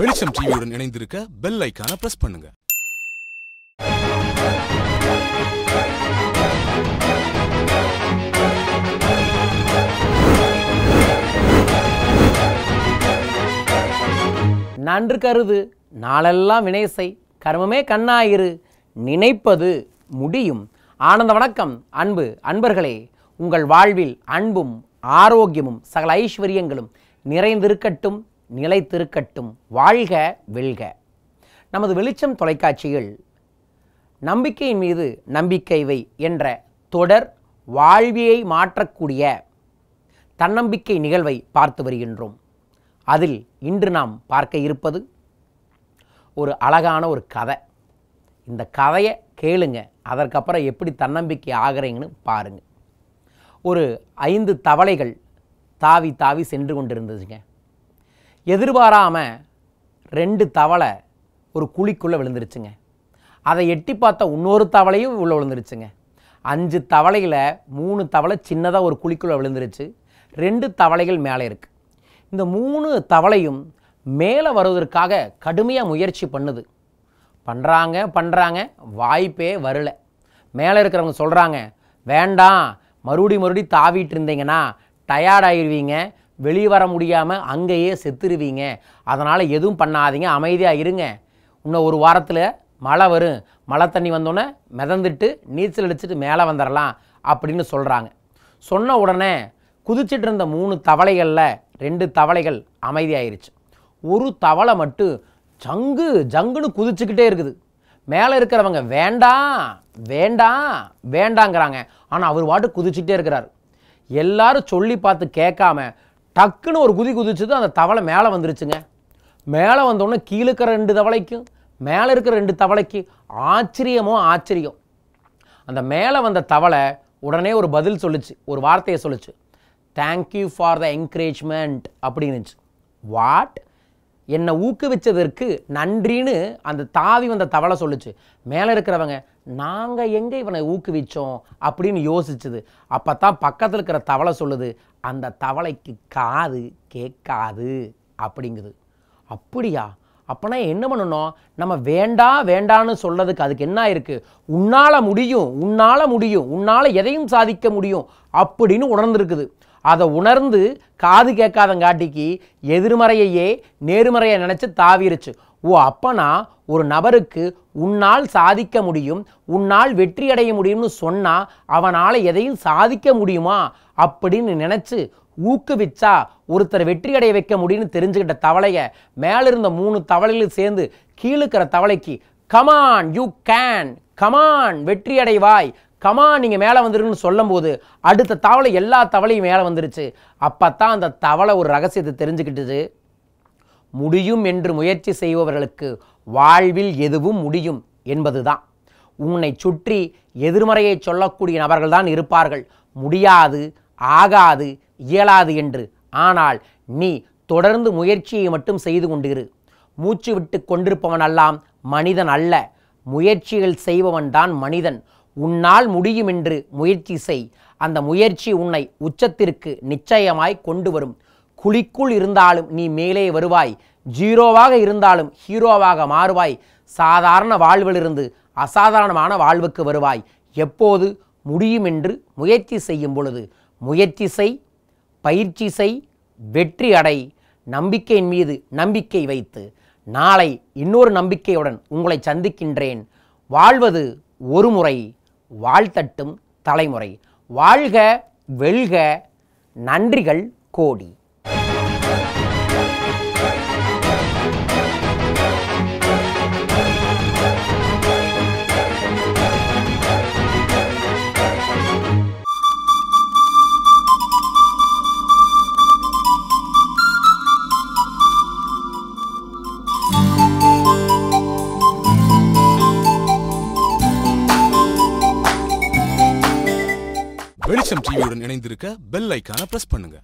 வெளிச்சம் டிவியுடன் இணைந்திருக்க பெல் ஐக்கான பிரஸ் பண்ணுங்க நன்று கருது நாளெல்லாம் வினைசை கர்மமே கண்ணாயிரு நினைப்பது முடியும் ஆனந்த வணக்கம் அன்பு அன்பர்களே உங்கள் வாழ்வில் அன்பும் ஆரோக்கியமும் சகல ஐஸ்வர்யங்களும் நிறைந்திருக்கட்டும் நிலைத்திருக்கட்டும் வாழ்க வெல்க நமது வெளிச்சம் தொலைக்காட்சியில் நம்பிக்கையின் மீது நம்பிக்கைவை என்ற தொடர் வாழ்வியை மாற்றக்கூடிய தன்னம்பிக்கை நிகழ்வை பார்த்து வருகின்றோம் அதில் இன்று நாம் பார்க்க இருப்பது ஒரு அழகான ஒரு கதை இந்த கதையை கேளுங்க அதற்கப்புறம் எப்படி தன்னம்பிக்கை ஆகிறீங்கன்னு பாருங்கள் ஒரு ஐந்து தவளைகள் தாவி தாவி சென்று கொண்டிருந்ததுங்க எதிர்பாராமல் ரெண்டு தவளை ஒரு குழிக்குள்ளே விழுந்துருச்சுங்க அதை எட்டி பார்த்த இன்னொரு தவளையும் உள்ளே விழுந்துருச்சுங்க அஞ்சு தவளையில் மூணு தவளை சின்னதாக ஒரு குழிக்குள்ளே விழுந்துருச்சு ரெண்டு தவளைகள் மேலே இருக்குது இந்த மூணு தவளையும் மேலே வருவதற்காக கடுமையாக முயற்சி பண்ணுது பண்ணுறாங்க பண்ணுறாங்க வாய்ப்பே வரல மேலே இருக்கிறவங்க சொல்கிறாங்க வேண்டாம் மறுபடி மறுபடி தாவிட்டு இருந்தீங்கன்னா டயர்டாயிருவீங்க வெளியே வர முடியாமல் அங்கேயே செத்துருவீங்க அதனால் எதுவும் பண்ணாதீங்க அமைதியாக இருங்க இன்னும் ஒரு வாரத்தில் மழை வரும் மழை தண்ணி வந்தோடனே மிதந்துட்டு நீச்சல் அடிச்சுட்டு மேலே வந்துடலாம் அப்படின்னு சொல்கிறாங்க சொன்ன உடனே குதிச்சிட்டு இருந்த மூணு தவளைகளில் ரெண்டு தவளைகள் அமைதியாயிருச்சு ஒரு தவளை மட்டும் ஜங்கு ஜங்குன்னு குதிச்சுக்கிட்டே இருக்குது மேலே இருக்கிறவங்க வேண்டாம் வேண்டாம் வேண்டாங்கிறாங்க ஆனால் அவர் பாட்டு குதிச்சுக்கிட்டே இருக்கிறார் எல்லாரும் சொல்லி பார்த்து கேட்காம டக்குன்னு ஒரு குதி குதிச்சது அந்த தவளை மேலே வந்துருச்சுங்க மேலே வந்தோடனே கீழே இருக்கிற ரெண்டு தவளைக்கும் மேலே இருக்கிற ரெண்டு தவளைக்கு ஆச்சரியமோ ஆச்சரியம் அந்த மேலே வந்த தவளை உடனே ஒரு பதில் சொல்லிச்சு ஒரு வார்த்தையை சொல்லிச்சு தேங்க்யூ ஃபார் த என்கரேஜ்மெண்ட் அப்படின்னுச்சு வாட் என்னை ஊக்குவிச்சதற்கு நன்றின்னு அந்த தாவி வந்த தவளை சொல்லுச்சு மேலே இருக்கிறவங்க நாங்கள் எங்கே இவனை ஊக்குவிச்சோம் அப்படின்னு யோசிச்சுது அப்போ தான் பக்கத்தில் இருக்கிற தவளை சொல்லுது அந்த தவளைக்கு காது கேட்காது அப்படிங்குது அப்படியா அப்போனா என்ன பண்ணணும் நம்ம வேண்டாம் வேண்டான்னு சொல்கிறதுக்கு அதுக்கு என்ன இருக்குது உன்னால் முடியும் உன்னால் முடியும் உன்னால் எதையும் சாதிக்க முடியும் அப்படின்னு உணர்ந்துருக்குது அதை உணர்ந்து காது கேட்காதங்காட்டிக்கு எதிர்மறையையே நேர்மறையை நினச்சி தாவிருச்சு ஓ அப்பனா ஒரு நபருக்கு உன்னால் சாதிக்க முடியும் உன்னால் வெற்றி அடைய முடியும்னு சொன்னால் அவனால் எதையும் சாதிக்க முடியுமா அப்படின்னு நினச்சி ஊக்குவிச்சா ஒருத்தர் வெற்றி அடைய வைக்க முடியும்னு தெரிஞ்சுக்கிட்ட தவளையை மேலே இருந்த மூணு தவளையிலும் சேர்ந்து கீழுக்கிற தவளைக்கு கமான் யூ கேன் கமான் வெற்றி அடைவாய் கமா நீங்கள் மேலே வந்துருன்னு சொல்லும்போது அடுத்த தவளை எல்லா தவளையும் மேலே வந்துருச்சு அப்போ தான் அந்த தவளை ஒரு ரகசியத்தை தெரிஞ்சுக்கிட்டுது முடியும் என்று முயற்சி செய்பவர்களுக்கு வாழ்வில் எதுவும் முடியும் என்பது தான் உன்னை சுற்றி எதிர்மறையை சொல்லக்கூடிய நபர்கள் தான் இருப்பார்கள் முடியாது ஆகாது இயலாது என்று ஆனால் நீ தொடர்ந்து முயற்சியை மட்டும் செய்து கொண்டிரு மூச்சு விட்டு கொண்டிருப்பவன் அல்லாம் மனிதன் அல்ல முயற்சிகள் செய்பவன் தான் மனிதன் உன்னால் முடியுமென்று முயற்சி செய் அந்த முயற்சி உன்னை உச்சத்திற்கு நிச்சயமாய் கொண்டு வரும் குழிக்குள் இருந்தாலும் நீ மேலே வருவாய் ஜீரோவாக இருந்தாலும் ஹீரோவாக மாறுவாய் சாதாரண வாழ்விலிருந்து அசாதாரணமான வாழ்வுக்கு வருவாய் எப்போது முடியுமென்று முயற்சி செய்யும் பொழுது முயற்சி செய் பயிற்சி செய் வெற்றி அடை நம்பிக்கையின் மீது நம்பிக்கை வைத்து நாளை இன்னொரு நம்பிக்கையுடன் உங்களை சந்திக்கின்றேன் வாழ்வது ஒரு முறை வாழ்த்தட்டும் தலைமுறை வாழ்க வெல்க நன்றிகள் கோடி ஏஷியம் டிவியுடன் இணைந்திருக்க பெல் ஐக்கான பிரஸ் பண்ணுங்க